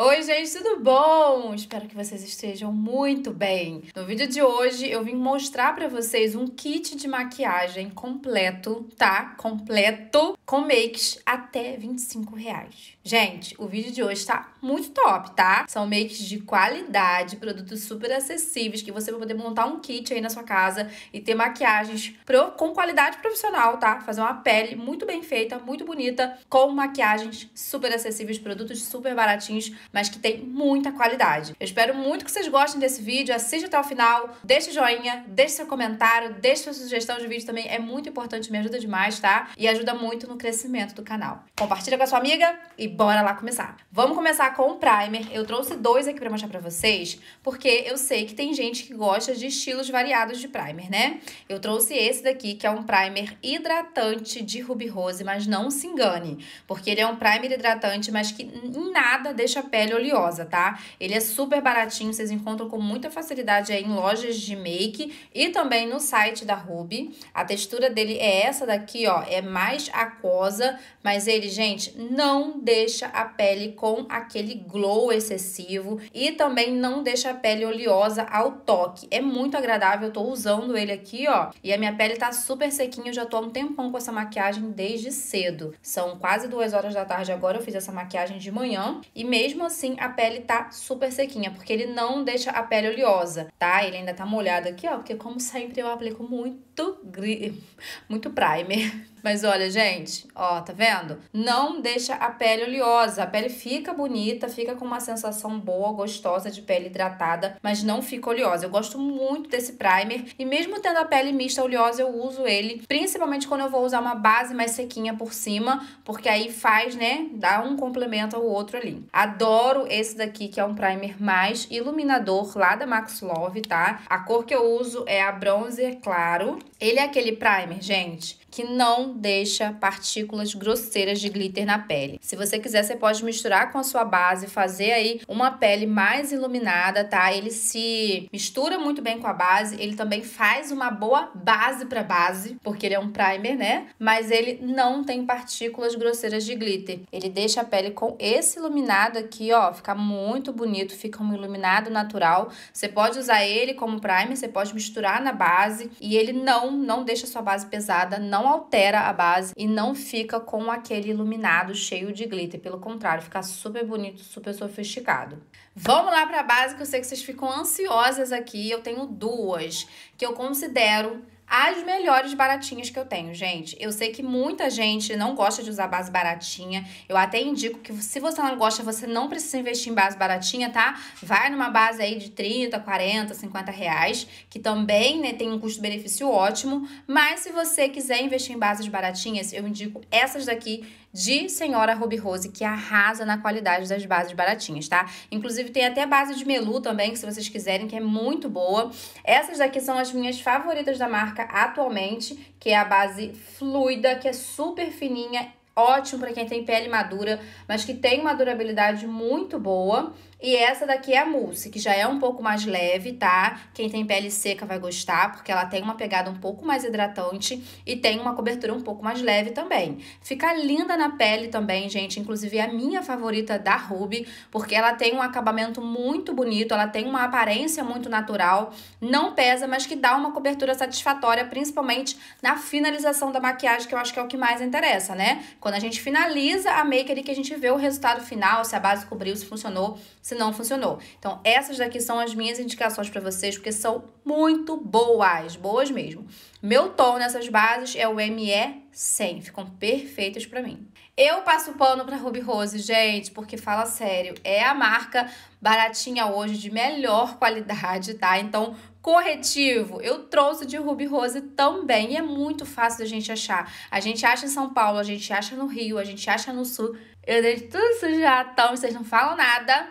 Oi, gente, tudo bom? Espero que vocês estejam muito bem. No vídeo de hoje eu vim mostrar para vocês um kit de maquiagem completo, tá? Completo com makes até 25 reais. Gente, o vídeo de hoje tá muito top, tá? São makes de qualidade, produtos super acessíveis que você vai poder montar um kit aí na sua casa e ter maquiagens pro, com qualidade profissional, tá? Fazer uma pele muito bem feita, muito bonita, com maquiagens super acessíveis, produtos super baratinhos mas que tem muita qualidade. Eu espero muito que vocês gostem desse vídeo, assista até o final, deixe joinha, deixe seu comentário, deixe sua sugestão de vídeo também, é muito importante, me ajuda demais, tá? E ajuda muito no crescimento do canal. Compartilha com a sua amiga e bora lá começar. Vamos começar com o primer. Eu trouxe dois aqui para mostrar para vocês, porque eu sei que tem gente que gosta de estilos variados de primer, né? Eu trouxe esse daqui, que é um primer hidratante de ruby rose, mas não se engane, porque ele é um primer hidratante, mas que em nada deixa a pele pele oleosa, tá? Ele é super baratinho, vocês encontram com muita facilidade aí em lojas de make e também no site da Ruby. A textura dele é essa daqui, ó, é mais aquosa, mas ele, gente, não deixa a pele com aquele glow excessivo e também não deixa a pele oleosa ao toque. É muito agradável, eu tô usando ele aqui, ó, e a minha pele tá super sequinha, eu já tô há um tempão com essa maquiagem desde cedo. São quase duas horas da tarde agora, eu fiz essa maquiagem de manhã e mesmo assim a pele tá super sequinha, porque ele não deixa a pele oleosa, tá? Ele ainda tá molhado aqui, ó, porque como sempre eu aplico muito, gri... muito primer. Mas olha, gente, ó, tá vendo? Não deixa a pele oleosa. A pele fica bonita, fica com uma sensação boa, gostosa de pele hidratada, mas não fica oleosa. Eu gosto muito desse primer e mesmo tendo a pele mista oleosa, eu uso ele, principalmente quando eu vou usar uma base mais sequinha por cima, porque aí faz, né, dá um complemento ao outro ali. Adoro esse daqui, que é um primer mais iluminador lá da Max Love, tá? A cor que eu uso é a bronzer claro. Ele é aquele primer, gente, que não deixa partículas grosseiras de glitter na pele. Se você quiser, você pode misturar com a sua base, fazer aí uma pele mais iluminada, tá? Ele se mistura muito bem com a base, ele também faz uma boa base para base, porque ele é um primer, né? Mas ele não tem partículas grosseiras de glitter. Ele deixa a pele com esse iluminado aqui, ó, fica muito bonito, fica um iluminado natural. Você pode usar ele como primer, você pode misturar na base e ele não não deixa a sua base pesada, não não altera a base e não fica com aquele iluminado cheio de glitter. Pelo contrário, fica super bonito, super sofisticado. Vamos lá para a base que eu sei que vocês ficam ansiosas aqui. Eu tenho duas que eu considero as melhores baratinhas que eu tenho, gente. Eu sei que muita gente não gosta de usar base baratinha. Eu até indico que se você não gosta, você não precisa investir em base baratinha, tá? Vai numa base aí de 30, 40, 50 reais, que também né, tem um custo-benefício ótimo. Mas se você quiser investir em bases baratinhas, eu indico essas daqui de Senhora Ruby Rose, que arrasa na qualidade das bases baratinhas, tá? Inclusive tem até base de Melu também, que se vocês quiserem, que é muito boa. Essas daqui são as minhas favoritas da marca atualmente, que é a base fluida, que é super fininha, ótimo para quem tem pele madura, mas que tem uma durabilidade muito boa. E essa daqui é a mousse, que já é um pouco mais leve, tá? Quem tem pele seca vai gostar, porque ela tem uma pegada um pouco mais hidratante e tem uma cobertura um pouco mais leve também. Fica linda na pele também, gente. Inclusive, é a minha favorita da Ruby, porque ela tem um acabamento muito bonito, ela tem uma aparência muito natural, não pesa, mas que dá uma cobertura satisfatória, principalmente na finalização da maquiagem, que eu acho que é o que mais interessa, né? Quando a gente finaliza a make ali, que a gente vê o resultado final, se a base cobriu, se funcionou, se não funcionou. Então, essas daqui são as minhas indicações para vocês, porque são muito boas, boas mesmo. Meu tom nessas bases é o ME 100, ficam perfeitas para mim. Eu passo pano para Ruby Rose, gente, porque fala sério, é a marca baratinha hoje de melhor qualidade, tá? Então, corretivo. Eu trouxe de Ruby Rose também. é muito fácil da gente achar. A gente acha em São Paulo, a gente acha no Rio, a gente acha no Sul eu deixo tudo sujado, então vocês não falam nada.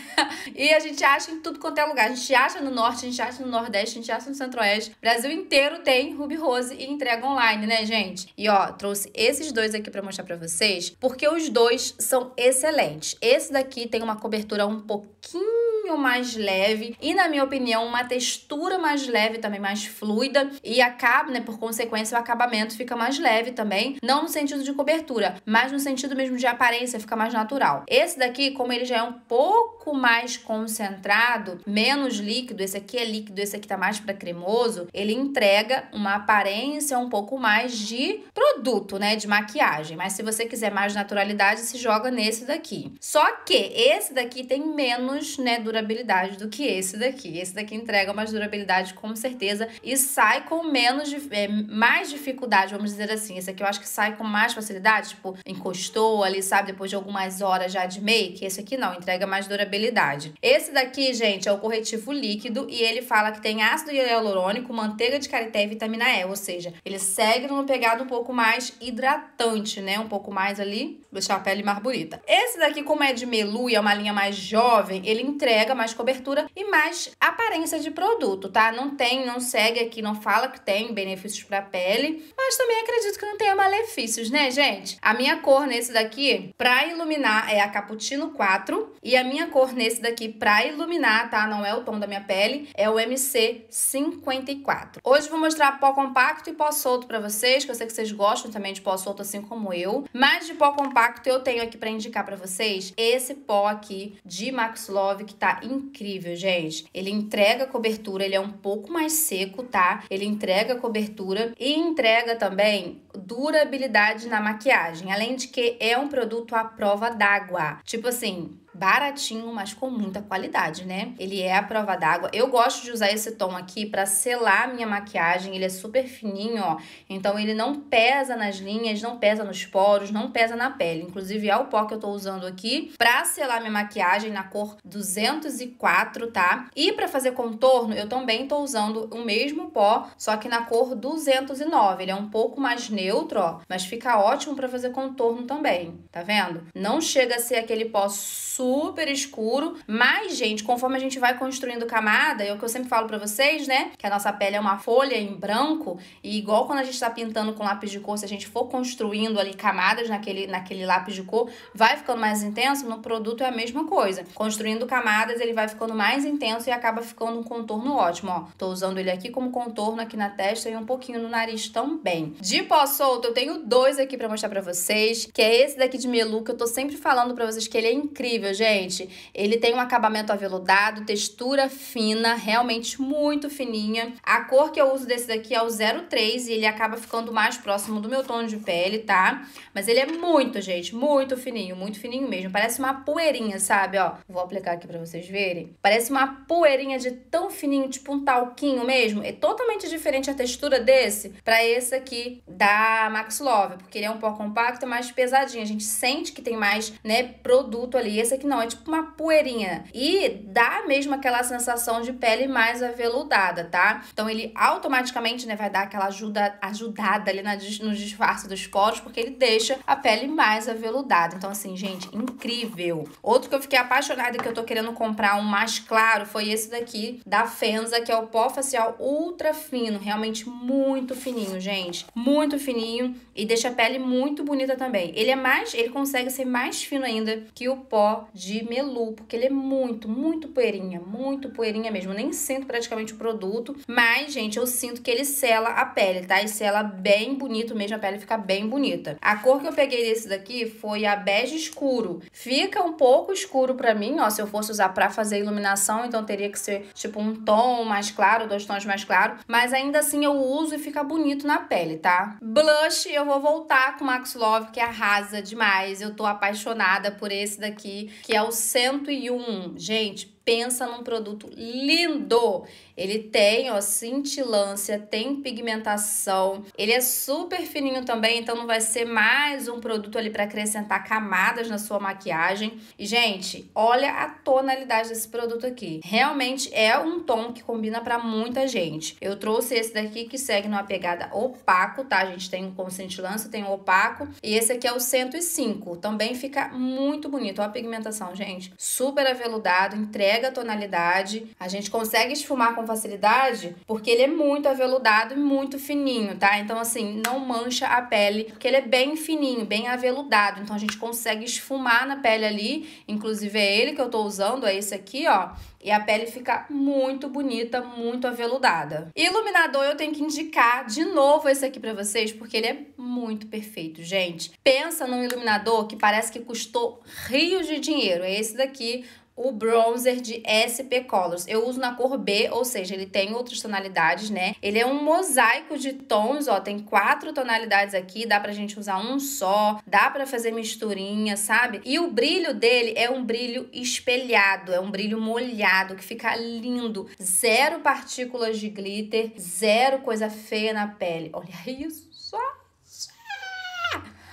e a gente acha em tudo quanto é lugar. A gente acha no norte, a gente acha no nordeste, a gente acha no centro-oeste. Brasil inteiro tem Ruby Rose e entrega online, né, gente? E ó, trouxe esses dois aqui para mostrar para vocês, porque os dois são excelentes. Esse daqui tem uma cobertura um pouquinho pouquinho mais leve e, na minha opinião, uma textura mais leve, também mais fluida e acaba, né, por consequência, o acabamento fica mais leve também, não no sentido de cobertura, mas no sentido mesmo de aparência, fica mais natural. Esse daqui, como ele já é um pouco mais concentrado, menos líquido, esse aqui é líquido, esse aqui tá mais para cremoso, ele entrega uma aparência um pouco mais de produto, né, de maquiagem, mas se você quiser mais naturalidade, se joga nesse daqui. Só que esse daqui tem menos, né, dura durabilidade do que esse daqui. Esse daqui entrega mais durabilidade com certeza e sai com menos é, mais dificuldade, vamos dizer assim. Esse aqui eu acho que sai com mais facilidade, tipo, encostou ali, sabe, depois de algumas horas já de make. Esse aqui não, entrega mais durabilidade. Esse daqui, gente, é o corretivo líquido e ele fala que tem ácido hialurônico, manteiga de karité e vitamina E, ou seja, ele segue numa pegada um pouco mais hidratante, né? Um pouco mais ali, deixar a pele mais bonita. Esse daqui, como é de melu e é uma linha mais jovem, ele entrega entrega, mais cobertura e mais aparência de produto, tá? Não tem, não segue aqui, não fala que tem benefícios para a pele, mas também acredito que não tenha malefícios, né, gente? A minha cor nesse daqui para iluminar é a Cappuccino 4 e a minha cor nesse daqui para iluminar, tá? Não é o tom da minha pele, é o MC 54. Hoje vou mostrar pó compacto e pó solto para vocês, que eu sei que vocês gostam também de pó solto assim como eu, mas de pó compacto eu tenho aqui para indicar para vocês esse pó aqui de Max Love que tá Tá incrível, gente. Ele entrega cobertura, ele é um pouco mais seco, tá? Ele entrega cobertura e entrega também durabilidade na maquiagem. Além de que é um produto à prova d'água. Tipo assim, baratinho, mas com muita qualidade, né? Ele é a prova d'água. Eu gosto de usar esse tom aqui para selar a minha maquiagem. Ele é super fininho, ó. Então ele não pesa nas linhas, não pesa nos poros, não pesa na pele. Inclusive é o pó que eu tô usando aqui para selar minha maquiagem na cor 204, tá? E para fazer contorno, eu também tô usando o mesmo pó, só que na cor 209. Ele é um pouco mais neutro, ó, mas fica ótimo para fazer contorno também, tá vendo? Não chega a ser aquele pó super super escuro. Mas, gente, conforme a gente vai construindo camada, é o que eu sempre falo para vocês, né? Que a nossa pele é uma folha em branco. E igual quando a gente tá pintando com lápis de cor, se a gente for construindo ali camadas naquele, naquele lápis de cor, vai ficando mais intenso. No produto é a mesma coisa. Construindo camadas, ele vai ficando mais intenso e acaba ficando um contorno ótimo. Ó, tô usando ele aqui como contorno aqui na testa e um pouquinho no nariz também. De pó solto, eu tenho dois aqui para mostrar para vocês, que é esse daqui de Melu, que eu tô sempre falando para vocês que ele é incrível, gente, ele tem um acabamento aveludado, textura fina, realmente muito fininha. A cor que eu uso desse daqui é o 03 e ele acaba ficando mais próximo do meu tom de pele, tá? Mas ele é muito, gente, muito fininho, muito fininho mesmo. Parece uma poeirinha, sabe? Ó, vou aplicar aqui pra vocês verem. Parece uma poeirinha de tão fininho, tipo um talquinho mesmo. É totalmente diferente a textura desse pra esse aqui da Max Love, porque ele é um pó compacto, mais pesadinho. A gente sente que tem mais, né, produto ali. Esse aqui não, é tipo uma poeirinha. E dá mesmo aquela sensação de pele mais aveludada, tá? Então ele automaticamente, né, vai dar aquela ajuda, ajudada ali na, no disfarce dos poros, porque ele deixa a pele mais aveludada. Então assim, gente, incrível. Outro que eu fiquei apaixonada que eu tô querendo comprar um mais claro foi esse daqui da Fenza, que é o pó facial ultra fino, realmente muito fininho, gente. Muito fininho e deixa a pele muito bonita também. Ele é mais, ele consegue ser mais fino ainda que o pó de Melu, porque ele é muito, muito poeirinha, muito poeirinha mesmo. Eu nem sinto praticamente o produto, mas, gente, eu sinto que ele sela a pele, tá? E sela bem bonito mesmo, a pele fica bem bonita. A cor que eu peguei desse daqui foi a bege escuro. Fica um pouco escuro pra mim, ó, se eu fosse usar pra fazer iluminação, então teria que ser, tipo, um tom mais claro, dois tons mais claro, mas ainda assim eu uso e fica bonito na pele, tá? Blush, eu vou voltar com o Max Love, que arrasa demais, eu tô apaixonada por esse daqui que é o 101. Gente, pensa num produto lindo. Ele tem, ó, cintilância, tem pigmentação. Ele é super fininho também, então não vai ser mais um produto ali para acrescentar camadas na sua maquiagem. E, gente, olha a tonalidade desse produto aqui. Realmente é um tom que combina para muita gente. Eu trouxe esse daqui que segue numa pegada opaco, tá? A gente tem com cintilância, tem opaco. E esse aqui é o 105. Também fica muito bonito. Olha a pigmentação, gente. Super aveludado, entrega pega a tonalidade. A gente consegue esfumar com facilidade porque ele é muito aveludado e muito fininho, tá? Então, assim, não mancha a pele, porque ele é bem fininho, bem aveludado. Então, a gente consegue esfumar na pele ali. Inclusive, é ele que eu tô usando, é esse aqui, ó. E a pele fica muito bonita, muito aveludada. Iluminador eu tenho que indicar de novo esse aqui pra vocês, porque ele é muito perfeito, gente. Pensa num iluminador que parece que custou rios de dinheiro. É esse daqui, o bronzer de SP Colors. Eu uso na cor B, ou seja, ele tem outras tonalidades, né? Ele é um mosaico de tons, ó, tem quatro tonalidades aqui, dá pra gente usar um só, dá pra fazer misturinha, sabe? E o brilho dele é um brilho espelhado, é um brilho molhado, que fica lindo. Zero partículas de glitter, zero coisa feia na pele. Olha isso!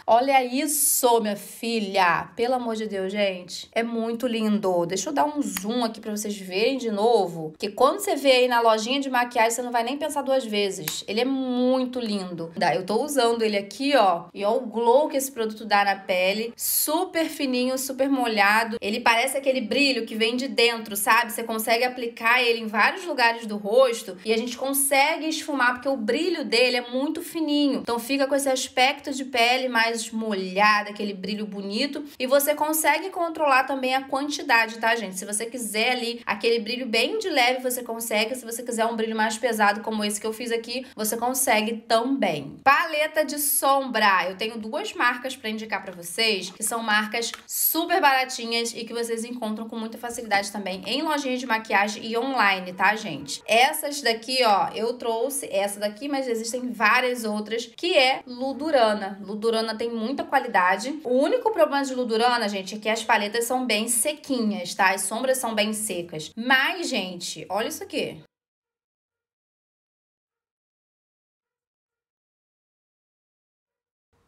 Olha isso, minha filha. Pelo amor de Deus, gente. É muito lindo. Deixa eu dar um zoom aqui pra vocês verem de novo. Que quando você vê aí na lojinha de maquiagem, você não vai nem pensar duas vezes. Ele é muito lindo. Eu tô usando ele aqui, ó. E ó o glow que esse produto dá na pele. Super fininho, super molhado. Ele parece aquele brilho que vem de dentro, sabe? Você consegue aplicar ele em vários lugares do rosto e a gente consegue esfumar porque o brilho dele é muito fininho. Então fica com esse aspecto de pele mais mais molhada, aquele brilho bonito. E você consegue controlar também a quantidade, tá, gente? Se você quiser ali aquele brilho bem de leve, você consegue. Se você quiser um brilho mais pesado, como esse que eu fiz aqui, você consegue também. Paleta de sombra. Eu tenho duas marcas para indicar para vocês, que são marcas super baratinhas e que vocês encontram com muita facilidade também em lojinhas de maquiagem e online, tá, gente? Essas daqui, ó, eu trouxe essa daqui, mas existem várias outras, que é Ludurana. Ludurana tem tem muita qualidade. O único problema de Ludurana, gente, é que as paletas são bem sequinhas, tá? As sombras são bem secas. Mas, gente, olha isso aqui.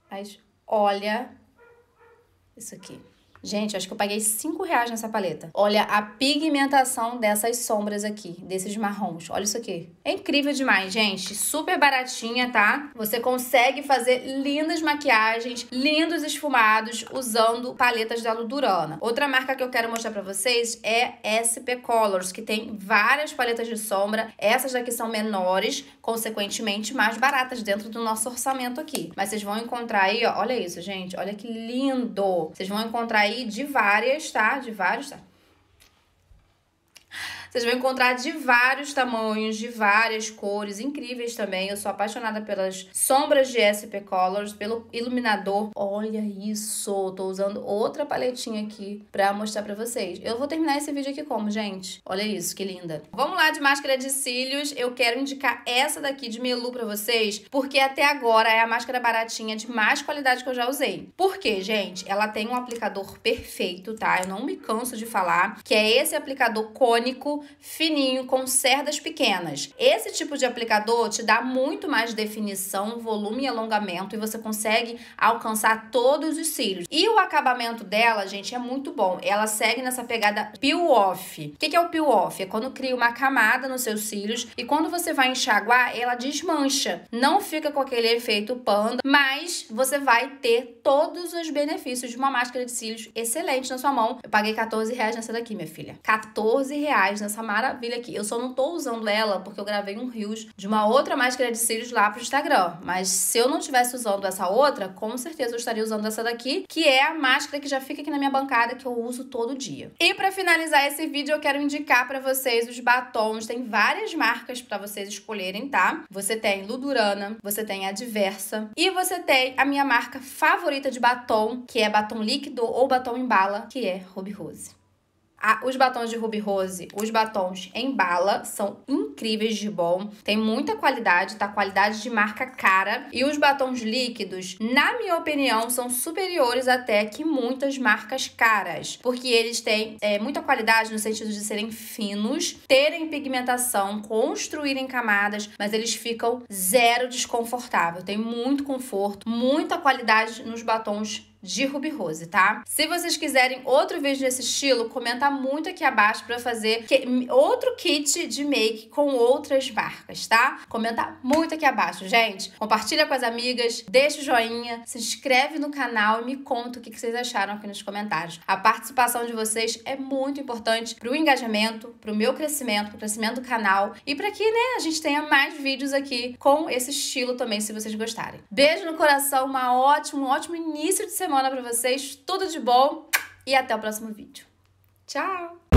Mas olha isso aqui. Gente, acho que eu paguei 5 reais nessa paleta. Olha a pigmentação dessas sombras aqui, desses marrons. Olha isso aqui. É incrível demais, gente. Super baratinha, tá? Você consegue fazer lindas maquiagens, lindos esfumados, usando paletas da Ludurana. Outra marca que eu quero mostrar pra vocês é SP Colors, que tem várias paletas de sombra. Essas daqui são menores, consequentemente mais baratas dentro do nosso orçamento aqui. Mas vocês vão encontrar aí, ó, olha isso, gente. Olha que lindo. Vocês vão encontrar aí aí de várias, tá? De vários, tá? Vocês vão encontrar de vários tamanhos, de várias cores, incríveis também. Eu sou apaixonada pelas sombras de SP Colors, pelo iluminador. Olha isso! Tô usando outra paletinha aqui pra mostrar pra vocês. Eu vou terminar esse vídeo aqui como, gente? Olha isso, que linda. Vamos lá de máscara de cílios. Eu quero indicar essa daqui de Melu pra vocês, porque até agora é a máscara baratinha de mais qualidade que eu já usei. Por quê, gente? Ela tem um aplicador perfeito, tá? Eu não me canso de falar que é esse aplicador cônico fininho, com cerdas pequenas. Esse tipo de aplicador te dá muito mais definição, volume e alongamento e você consegue alcançar todos os cílios. E o acabamento dela, gente, é muito bom. Ela segue nessa pegada peel-off. O que é o peel-off? É quando cria uma camada nos seus cílios e quando você vai enxaguar, ela desmancha. Não fica com aquele efeito panda, mas você vai ter todos os benefícios de uma máscara de cílios excelente na sua mão. Eu paguei 14 reais nessa daqui, minha filha. 14 reais nessa essa maravilha aqui. Eu só não tô usando ela porque eu gravei um rios de uma outra máscara de cílios lá pro Instagram. Mas se eu não estivesse usando essa outra, com certeza eu estaria usando essa daqui, que é a máscara que já fica aqui na minha bancada, que eu uso todo dia. E para finalizar esse vídeo, eu quero indicar para vocês os batons. Tem várias marcas para vocês escolherem, tá? Você tem Ludurana, você tem a Diversa e você tem a minha marca favorita de batom, que é batom líquido ou batom em bala, que é Ruby Rose. A, os batons de Ruby Rose, os batons em bala, são incríveis de bom. Tem muita qualidade, tá? Qualidade de marca cara. E os batons líquidos, na minha opinião, são superiores até que muitas marcas caras. Porque eles têm é, muita qualidade no sentido de serem finos, terem pigmentação, construírem camadas, mas eles ficam zero desconfortável. Tem muito conforto, muita qualidade nos batons de Ruby Rose, tá? Se vocês quiserem outro vídeo desse estilo, comenta muito aqui abaixo para fazer outro kit de make com outras marcas, tá? Comenta muito aqui abaixo, gente. Compartilha com as amigas, deixa o joinha, se inscreve no canal e me conta o que vocês acharam aqui nos comentários. A participação de vocês é muito importante para o engajamento, para o meu crescimento, para o crescimento do canal e para que, né, a gente tenha mais vídeos aqui com esse estilo também, se vocês gostarem. Beijo no coração, uma ótima, um ótimo início de semana semana para vocês, tudo de bom e até o próximo vídeo. Tchau!